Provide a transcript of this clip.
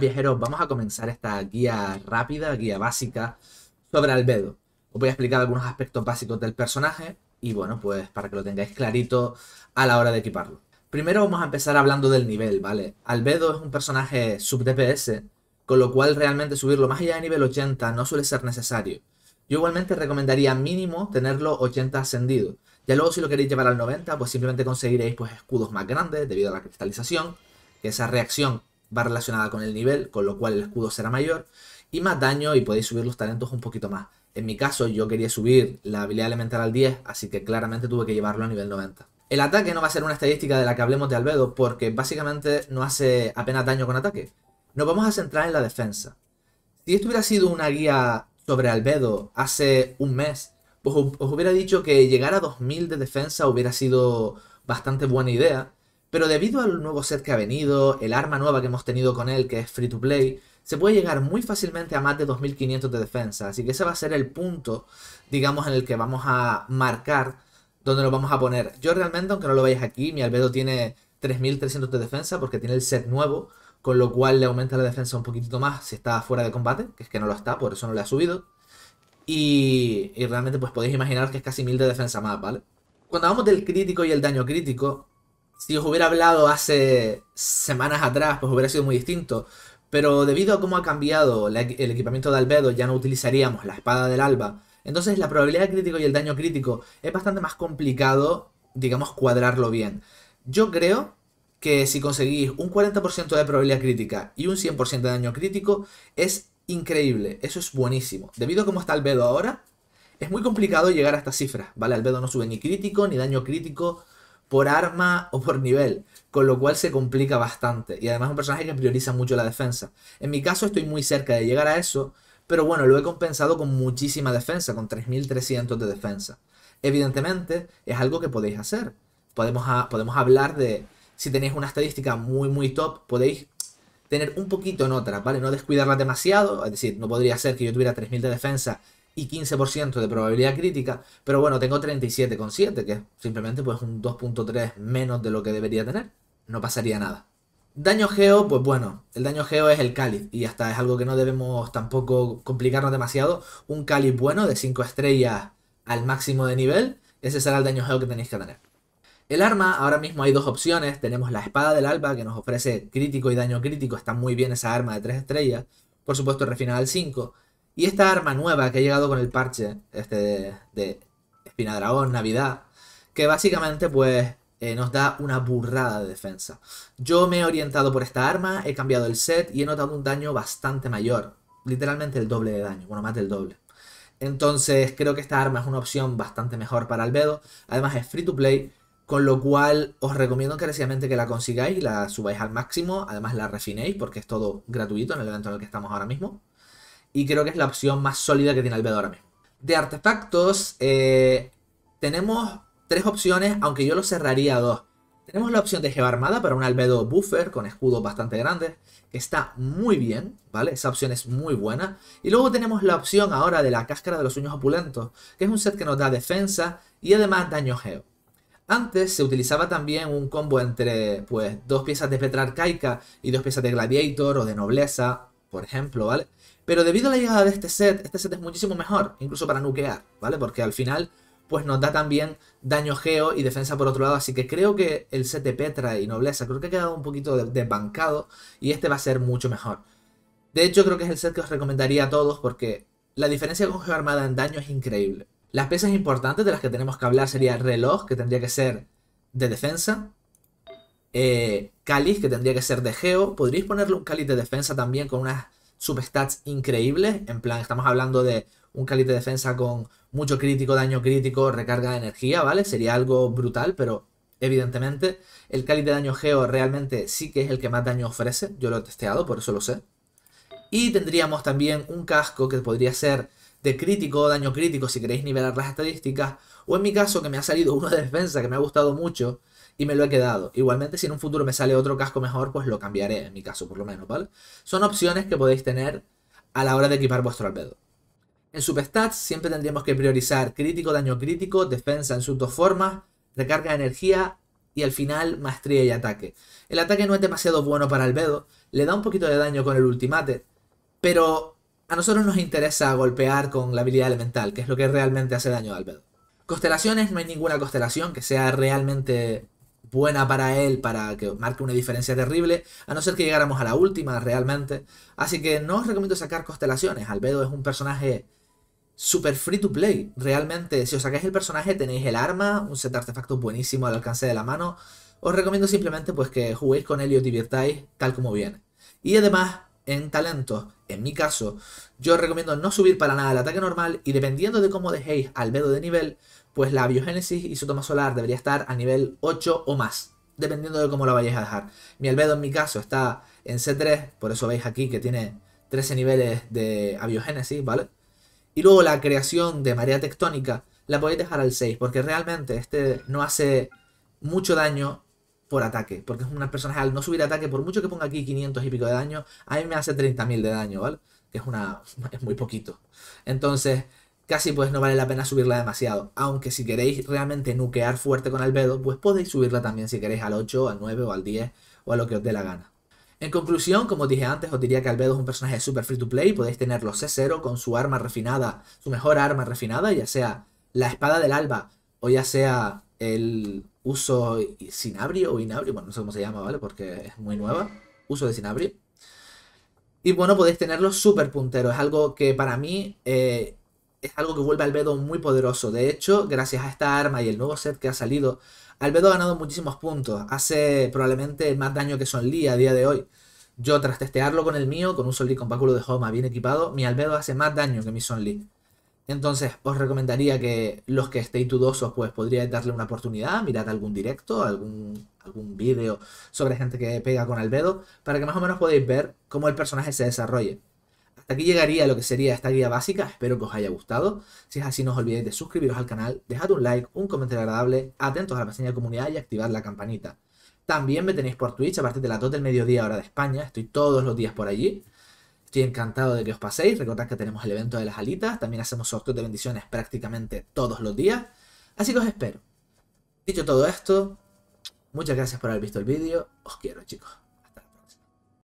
viajeros, vamos a comenzar esta guía rápida, guía básica sobre Albedo. Os voy a explicar algunos aspectos básicos del personaje y bueno, pues para que lo tengáis clarito a la hora de equiparlo. Primero vamos a empezar hablando del nivel, ¿vale? Albedo es un personaje sub DPS, con lo cual realmente subirlo más allá de nivel 80 no suele ser necesario. Yo igualmente recomendaría mínimo tenerlo 80 ascendido. Ya luego si lo queréis llevar al 90, pues simplemente conseguiréis pues escudos más grandes debido a la cristalización, que esa reacción va relacionada con el nivel, con lo cual el escudo será mayor, y más daño y podéis subir los talentos un poquito más. En mi caso yo quería subir la habilidad elemental al 10, así que claramente tuve que llevarlo a nivel 90. El ataque no va a ser una estadística de la que hablemos de Albedo, porque básicamente no hace apenas daño con ataque. Nos vamos a centrar en la defensa. Si esto hubiera sido una guía sobre Albedo hace un mes, pues os hubiera dicho que llegar a 2000 de defensa hubiera sido bastante buena idea, pero debido al nuevo set que ha venido, el arma nueva que hemos tenido con él, que es free to play, se puede llegar muy fácilmente a más de 2500 de defensa. Así que ese va a ser el punto, digamos, en el que vamos a marcar donde lo vamos a poner. Yo realmente, aunque no lo veáis aquí, mi albedo tiene 3300 de defensa porque tiene el set nuevo, con lo cual le aumenta la defensa un poquitito más si está fuera de combate, que es que no lo está, por eso no le ha subido. Y, realmente pues podéis imaginar que es casi 1000 de defensa más, ¿vale? Cuando hablamos del crítico y el daño crítico, si os hubiera hablado hace semanas atrás, pues hubiera sido muy distinto. Pero debido a cómo ha cambiado el equipamiento de Albedo, ya no utilizaríamos la espada del alba. Entonces la probabilidad de crítico y el daño crítico es bastante más complicado, digamos, cuadrarlo bien. Yo creo que si conseguís un 40% de probabilidad crítica y un 100% de daño crítico, es increíble, eso es buenísimo. Debido a cómo está Albedo ahora, es muy complicado llegar a estas cifras, ¿vale? Albedo no sube ni crítico, ni daño crítico, por arma o por nivel, con lo cual se complica bastante. Y además es un personaje que prioriza mucho la defensa. En mi caso estoy muy cerca de llegar a eso, pero bueno, lo he compensado con muchísima defensa, con 3.300 de defensa. Evidentemente es algo que podéis hacer. Podemos, podemos hablar de, si tenéis una estadística muy, muy top, podéis tener un poquito en otra, ¿vale? No descuidarla demasiado, es decir, no podría ser que yo tuviera 3.000 de defensa y 15% de probabilidad crítica, pero bueno, tengo 37,7, que simplemente pues un 2.3 menos de lo que debería tener. No pasaría nada. Daño geo, pues bueno, el daño geo es el cáliz y hasta es algo que no debemos tampoco complicarnos demasiado. Un cáliz bueno de 5 estrellas al máximo de nivel, ese será el daño geo que tenéis que tener. El arma, ahora mismo hay dos opciones, tenemos la espada del alba que nos ofrece crítico y daño crítico, está muy bien esa arma de 3 estrellas, por supuesto refinada al 5, y esta arma nueva que ha llegado con el parche este de, Espina Espinadragón, Navidad, que básicamente pues eh, nos da una burrada de defensa. Yo me he orientado por esta arma, he cambiado el set y he notado un daño bastante mayor. Literalmente el doble de daño, bueno, más del doble. Entonces creo que esta arma es una opción bastante mejor para Albedo. Además es free to play, con lo cual os recomiendo encarecidamente que la consigáis, la subáis al máximo. Además la refinéis porque es todo gratuito en el evento en el que estamos ahora mismo y creo que es la opción más sólida que tiene Albedo ahora mismo. De artefactos, eh, tenemos tres opciones, aunque yo lo cerraría a dos. Tenemos la opción de Geo Armada para un Albedo Buffer con escudo bastante grande, que está muy bien, ¿vale? Esa opción es muy buena. Y luego tenemos la opción ahora de la Cáscara de los Sueños Opulentos, que es un set que nos da defensa y además daño geo. Antes se utilizaba también un combo entre pues, dos piezas de Petra Arcaica y dos piezas de Gladiator o de Nobleza, por ejemplo, ¿vale? Pero debido a la llegada de este set, este set es muchísimo mejor, incluso para nukear, ¿vale? Porque al final, pues nos da también daño geo y defensa por otro lado, así que creo que el set de Petra y Nobleza, creo que ha quedado un poquito desbancado y este va a ser mucho mejor. De hecho, creo que es el set que os recomendaría a todos porque la diferencia con Geo Armada en daño es increíble. Las piezas importantes de las que tenemos que hablar sería reloj, que tendría que ser de defensa, eh, cáliz, que tendría que ser de geo. Podríais ponerle un cáliz de defensa también con unas stats increíbles. En plan, estamos hablando de un calibre de defensa con mucho crítico, daño crítico, recarga de energía, ¿vale? Sería algo brutal, pero evidentemente el calibre de daño geo realmente sí que es el que más daño ofrece. Yo lo he testeado, por eso lo sé. Y tendríamos también un casco que podría ser de crítico daño crítico si queréis nivelar las estadísticas. O en mi caso, que me ha salido uno de defensa que me ha gustado mucho, y me lo he quedado. Igualmente, si en un futuro me sale otro casco mejor, pues lo cambiaré, en mi caso por lo menos, ¿vale? Son opciones que podéis tener a la hora de equipar vuestro albedo. En superstats siempre tendríamos que priorizar crítico, daño crítico, defensa en sus dos formas, recarga de energía y al final maestría y ataque. El ataque no es demasiado bueno para Albedo, le da un poquito de daño con el ultimate, pero a nosotros nos interesa golpear con la habilidad elemental, que es lo que realmente hace daño a Albedo. Constelaciones, no hay ninguna constelación que sea realmente buena para él, para que marque una diferencia terrible, a no ser que llegáramos a la última realmente. Así que no os recomiendo sacar constelaciones. Albedo es un personaje super free to play. Realmente, si os sacáis el personaje, tenéis el arma, un set de artefactos buenísimo al alcance de la mano. Os recomiendo simplemente pues, que juguéis con él y os divirtáis tal como viene. Y además, en talentos, en mi caso, yo os recomiendo no subir para nada el ataque normal y dependiendo de cómo dejéis Albedo de nivel, pues la biogénesis y su toma solar debería estar a nivel 8 o más, dependiendo de cómo la vayáis a dejar. Mi albedo en mi caso está en C3, por eso veis aquí que tiene 13 niveles de biogénesis, ¿vale? Y luego la creación de marea tectónica la podéis dejar al 6, porque realmente este no hace mucho daño por ataque, porque es una persona al no subir ataque, por mucho que ponga aquí 500 y pico de daño, a mí me hace 30.000 de daño, ¿vale? Que es una... es muy poquito. Entonces, casi pues no vale la pena subirla demasiado. Aunque si queréis realmente nuquear fuerte con Albedo, pues podéis subirla también si queréis al 8, al 9 o al 10 o a lo que os dé la gana. En conclusión, como dije antes, os diría que Albedo es un personaje super free to play, podéis tenerlo C0 con su arma refinada, su mejor arma refinada, ya sea la espada del alba o ya sea el uso sinabrio o inabrio, bueno, no sé cómo se llama, ¿vale? Porque es muy nueva, uso de sinabrio. Y bueno, podéis tenerlo súper puntero, es algo que para mí eh, es algo que vuelve a Albedo muy poderoso. De hecho, gracias a esta arma y el nuevo set que ha salido, Albedo ha ganado muchísimos puntos. Hace probablemente más daño que Son Lee a día de hoy. Yo, tras testearlo con el mío, con un Son Lee con báculo de Homa bien equipado, mi Albedo hace más daño que mi Son Lee. Entonces, os recomendaría que los que estéis dudosos, pues podríais darle una oportunidad, mirad algún directo, algún, algún vídeo sobre gente que pega con Albedo, para que más o menos podáis ver cómo el personaje se desarrolle. Hasta aquí llegaría lo que sería esta guía básica, espero que os haya gustado. Si es así, no os olvidéis de suscribiros al canal, dejad un like, un comentario agradable, atentos a la pestaña de comunidad y activar la campanita. También me tenéis por Twitch a partir de las 2 del mediodía hora de España, estoy todos los días por allí. Estoy encantado de que os paséis, recordad que tenemos el evento de las alitas, también hacemos sorteos de bendiciones prácticamente todos los días, así que os espero. Dicho todo esto, muchas gracias por haber visto el vídeo, os quiero chicos.